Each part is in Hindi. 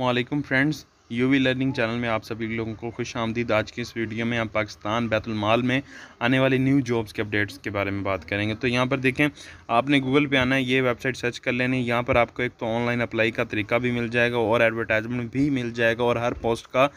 वालेकुम फ्रेंड्स यूवी लर्निंग चैनल में आप सभी लोगों को खुश आमदीद आज की इस वीडियो में हम पाकिस्तान बैतुलमाल में आने वाली न्यू जॉब्स के अपडेट्स के बारे में बात करेंगे तो यहाँ पर देखें आपने गूगल पे आना है ये वेबसाइट सर्च कर लेनी है यहाँ पर आपको एक तो ऑनलाइन अप्लाई का तरीका भी मिल जाएगा और एडवर्टाइजमेंट भी मिल जाएगा और हर पोस्ट का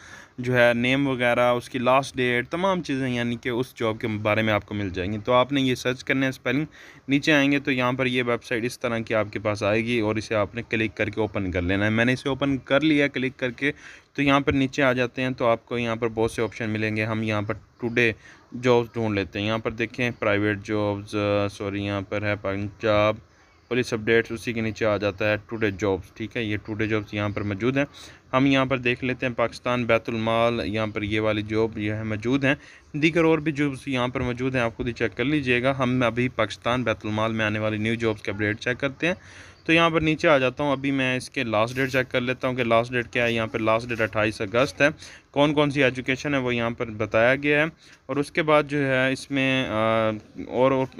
जो है नेम वगैरह उसकी लास्ट डेट तमाम चीज़ें यानी कि उस जॉब के बारे में आपको मिल जाएंगी तो आपने ये सर्च करना है स्पेलिंग नीचे आएंगे तो यहाँ पर ये वेबसाइट इस तरह की आपके पास आएगी और इसे आपने क्लिक करके ओपन कर लेना है मैंने इसे ओपन कर लिया क्लिक करके तो यहाँ पर नीचे आ जाते हैं तो आपको यहाँ पर बहुत से ऑप्शन मिलेंगे हम यहाँ पर टुडे जॉब्स ढूंढ लेते हैं यहाँ पर देखें प्राइवेट जॉब्स सॉरी यहाँ पर है पंजाब पुलिस अपडेट्स उसी के नीचे आ जाता है टुडे जॉब्स ठीक है ये टुडे जॉब्स यहाँ पर मौजूद हैं हम यहाँ पर देख लेते हैं पाकिस्तान बैतुलमाल यहाँ पर ये वाली जॉब यह है मौजूद हैं दीगर और भी जॉब्स यहाँ पर मौजूद हैं आप खुद ही चेक कर लीजिएगा हम अभी पाकिस्तान बैतुलमाल में आने वाली न्यू जॉब्स के अपडेट चेक करते हैं तो यहाँ पर नीचे आ जाता हूँ अभी मैं इसके लास्ट डेट चेक कर लेता हूँ कि लास्ट डेट क्या है यहाँ पर लास्ट डेट अट्ठाईस अगस्त है कौन कौन सी एजुकेशन है वो यहाँ पर बताया गया है और उसके बाद जो है इसमें और, और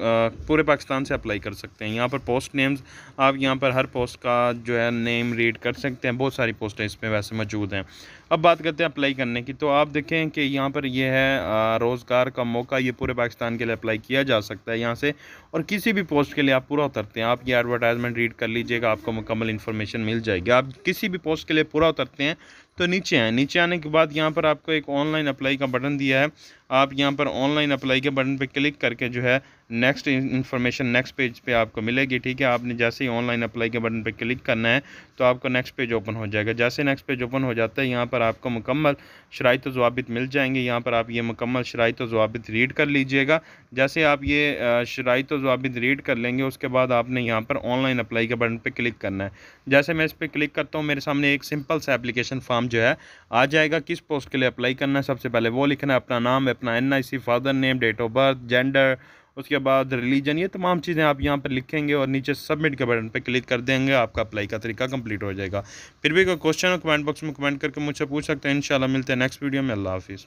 पूरे पाकिस्तान से अप्लाई कर सकते हैं यहाँ पर पोस्ट नेम्स आप यहाँ पर हर पोस्ट का जो है नेम रीड कर सकते हैं बहुत सारी पोस्टें इसमें वैसे मौजूद हैं अब बात करते हैं अप्लाई करने की तो आप देखें कि यहाँ पर यह है रोज़गार का मौका ये पूरे पाकिस्तान के लिए अप्लाई किया जा सकता है यहाँ से और किसी भी पोस्ट के लिए आप पूरा उतरते हैं आप ये एडवर्टाइजमेंट रीड कर लीजिएगा आपको मुकम्मल इन्फॉर्मेशन मिल जाएगी आप किसी भी पोस्ट के लिए पूरा उतरते हैं तो नीचे आए नीचे आने के बाद यहाँ पर आपको एक ऑनलाइन अप्लाई का बटन दिया है आप यहाँ पर ऑनलाइन अप्लाई के बटन पर क्लिक करके जो है नेक्स्ट इन्फॉर्मेशन नेक्स्ट पेज पे आपको मिलेगी ठीक है आपने जैसे ही ऑनलाइन अप्लाई के बटन पे क्लिक करना है तो आपको नेक्स्ट पेज ओपन हो जाएगा जैसे नेक्स्ट पेज ओपन हो जाता है यहाँ पर आपको मुकम्मल शराइ जवाबित मिल जाएंगे यहाँ पर आप ये मुकम्मल शराइ जवाबित रीड कर लीजिएगा जैसे आप ये शराइ जवाबित रीड कर लेंगे उसके बाद आपने यहाँ पर ऑनलाइन अप्लाई के बटन पर क्लिक करना है जैसे मैं इस पर क्लिक करता हूँ मेरे सामने एक सिंपल सा एप्लीकेशन फॉर्म जो है आ जाएगा किस पोस्ट के लिए अप्लाई करना है सबसे पहले वो लिखना है अपना नाम अपना N I C father name date of birth gender उसके बाद रिलीजन ये तमाम चीज़ें आप यहाँ पर लिखेंगे और नीचे सबमिट के बटन पर क्लिक कर देंगे आपका अप्लाई का तरीका कंप्लीट हो जाएगा फिर भी कोई क्वेश्चन हो कमेंट बॉक्स में कमेंट करके मुझसे पूछ सकते हैं इन मिलते हैं नेक्स्ट वीडियो में अल्लाह हाफिज़